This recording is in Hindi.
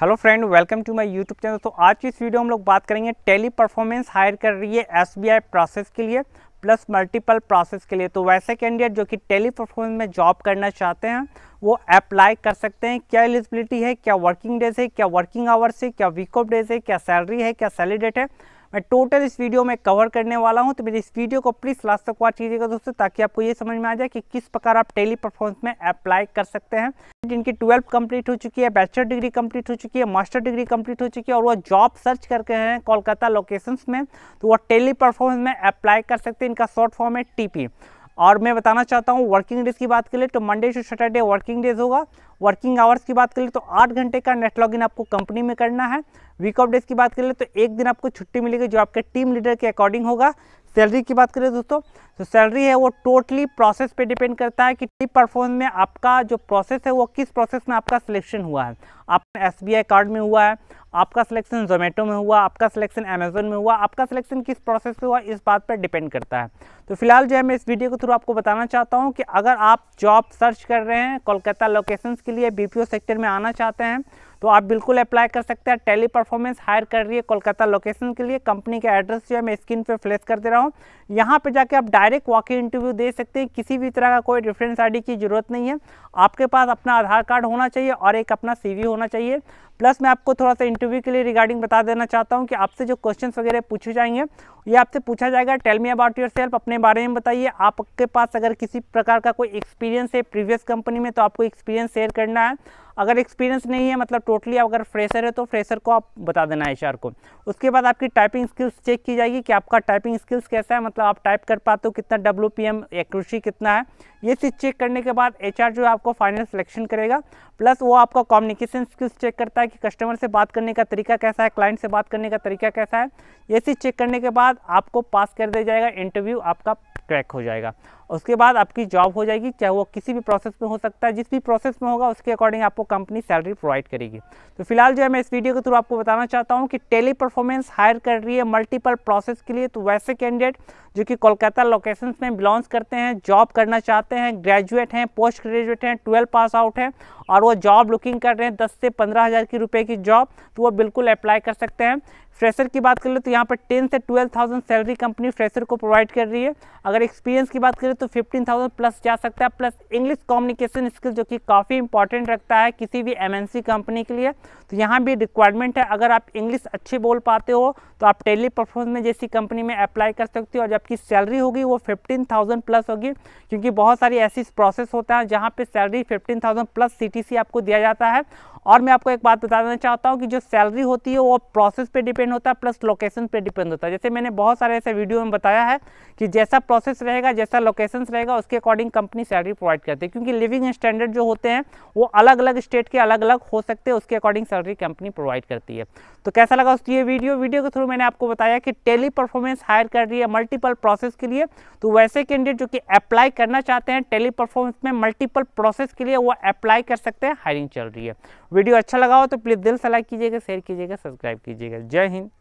hello friend welcome to my YouTube channel तो आज की इस वीडियो हम लोग बात करेंगे टेली परफॉर्मेंस हायर कर रही है एसबीआई प्रोसेस के लिए प्लस मल्टीपल प्रोसेस के लिए तो वैसे कैंडिडेट जो कि टेली परफॉर्मेंस में जॉब करना चाहते हैं वो अप्लाई कर सकते हैं क्या एलिजिबिलिटी है क्या वर्किंग डेज है क्या वर्किंग आवर्स है क्या वीक ऑफ डेज है क्या सैलरी है क्या सैलरी डेट है मैं टोटल इस वीडियो में कवर करने वाला हूँ तो मेरे इस वीडियो को प्लीज़ लास्ट तक वॉच कीजिएगा दोस्तों ताकि आपको ये समझ में आ जाए कि किस प्रकार आप टेली परफॉर्मेंस में अप्लाई कर सकते हैं जिनकी ट्वेल्थ कंप्लीट हो चुकी है बैचलर डिग्री कंप्लीट हो चुकी है मास्टर डिग्री कंप्लीट हो चुकी है और वो जॉब सर्च करके हैं कोलकाता लोकेशंस में तो वो टेली परफॉर्मेंस में अप्लाई कर सकते हैं इनका शॉर्ट फॉर्म है टीपी और मैं बताना चाहता हूँ वर्किंग डेज की बात करें तो Monday to Saturday working days होगा वर्किंग आवर्स की बात करें तो आठ घंटे का नेट लॉगिन आपको कंपनी में करना है वीक ऑफ डेज की बात करें तो एक दिन आपको छुट्टी मिलेगी जो आपके टीम लीडर के अकॉर्डिंग होगा सैलरी की बात करें दोस्तों तो सैलरी है वो टोटली प्रोसेस पे डिपेंड करता है कि टीम परफॉर्मेंस में आपका जो प्रोसेस है वो किस प्रोसेस में आपका सिलेक्शन हुआ है आप एस कार्ड में हुआ है आपका सिलेक्शन जोमेटो में हुआ आपका सिलेक्शन अमेजोन में हुआ आपका सिलेक्शन किस प्रोसेस पे हुआ इस बात पर डिपेंड करता है तो फिलहाल जो है मैं इस वीडियो के थ्रू आपको बताना चाहता हूँ कि अगर आप जॉब सर्च कर रहे हैं कोलकाता लोकेशन के लिए बी सेक्टर में आना चाहते हैं तो आप बिल्कुल अप्लाई कर सकते हैं टेली परफॉर्मेंस हायर कर रही है कोलकाता लोकेशन के लिए कंपनी का एड्रेस जो है मैं स्क्रीन पे फ्लैश कर दे रहा हूँ यहाँ पे जाके आप डायरेक्ट वॉक इंटरव्यू दे सकते हैं किसी भी तरह का कोई रेफरेंस आईडी की ज़रूरत नहीं है आपके पास अपना आधार कार्ड होना चाहिए और एक अपना सी होना चाहिए प्लस मैं आपको थोड़ा सा इंटरव्यू के लिए रिगार्डिंग बता देना चाहता हूँ कि आपसे जो क्वेश्चन वगैरह पूछे जाएंगे ये आपसे पूछा जाएगा tell me about yourself अपने बारे में बताइए आपके पास अगर किसी प्रकार का कोई एक्सपीरियंस है प्रीवियस कंपनी में तो आपको एक्सपीरियंस शेयर करना है अगर एक्सपीरियंस नहीं है मतलब टोटली अगर फ्रेशर है तो फ्रेशर को आप बता देना है एच को उसके बाद आपकी टाइपिंग स्किल्स चेक की जाएगी कि आपका टाइपिंग स्किल्स कैसा है मतलब आप टाइप कर पाते हो कितना डब्ल्यू पी एम एक्यूरेसी कितना है ये चीज़ चेक करने के बाद एच जो है आपको फाइनल सिलेक्शन करेगा प्लस वो आपका कम्युनिकेशन स्किल्स चेक करता है है कि कस्टमर से बात करने का तरीका कैसा है क्लाइंट से बात करने का तरीका कैसा है ये चीज़ चेक करने के बाद आपको पास कर दिया जाएगा इंटरव्यू आपका क्रैक हो जाएगा उसके बाद आपकी जॉब हो जाएगी चाहे वो किसी भी प्रोसेस में हो सकता है जिस भी प्रोसेस में होगा उसके अकॉर्डिंग आपको कंपनी सैलरी प्रोवाइड करेगी तो फिलहाल जो है मैं इस वीडियो के थ्रू आपको बताना चाहता हूँ कि टेली परफॉर्मेंस हायर कर रही है मल्टीपल प्रोसेस के लिए तो वैसे कैंडिडेट जो कि कोलकाता लोकेशन में बिलोंग्स करते हैं जॉब करना चाहते हैं ग्रेजुएट हैं पोस्ट ग्रेजुएट हैं ट्वेल्व पास आउट हैं और वो जॉब लुकिंग कर रहे हैं दस से पंद्रह हज़ार की रुपये की जॉब तो वो बिल्कुल अप्लाई कर सकते हैं फ्रेशर की बात कर ले तो यहाँ पर टेन से twelve thousand salary company fresher को प्रोवाइड कर रही है अगर एक्सपीरियंस की बात करें तो 15,000 प्लस जा सकता है प्लस इंग्लिश कम्युनिकेशन स्किल जो कि काफ़ी इंपॉर्टेंट रखता है किसी भी एमएनसी कंपनी के लिए तो यहाँ भी रिक्वायरमेंट है अगर आप इंग्लिश अच्छी बोल पाते हो तो आप टेली परफॉर्मेंस में जैसी कंपनी में अप्लाई कर सकते हो और जबकि सैलरी होगी वो फिफ्टीन प्लस होगी क्योंकि बहुत सारी ऐसी प्रोसेस होता है जहाँ पर सैलरी फिफ्टीन प्लस सी आपको दिया जाता है और मैं आपको एक बात बता देना चाहता हूँ कि जो सैलरी होती है वो प्रोसेस पे डिपेंड होता है प्लस लोकेशन पे डिपेंड होता है जैसे मैंने बहुत सारे ऐसे वीडियो में बताया है कि जैसा प्रोसेस रहेगा जैसा लोकेशन वेरिएशन रहेगा उसके अकॉर्डिंग कंपनी सैलरी प्रोवाइड करती है क्योंकि लिविंग स्टैंडर्ड जो होते हैं वो अलग अलग स्टेट के अलग अलग हो सकते हैं उसके अकॉर्डिंग सैलरी कंपनी प्रोवाइड करती है तो कैसा लगा उसकी ये वीडियो वीडियो के थ्रू मैंने आपको बताया कि टेली परफॉर्मेंस हायर कर रही है मल्टीपल प्रोसेस के लिए तो वैसे कैंडिडेट जो कि अप्लाई करना चाहते हैं टेली परफॉर्मेंस में मल्टीपल प्रोसेस के लिए वो अप्लाई कर सकते हैं हायरिंग चल रही है वीडियो अच्छा लगा हो तो प्लीज़ दिल से लाइक कीजिएगा शेयर कीजिएगा सब्सक्राइब कीजिएगा जय हिंद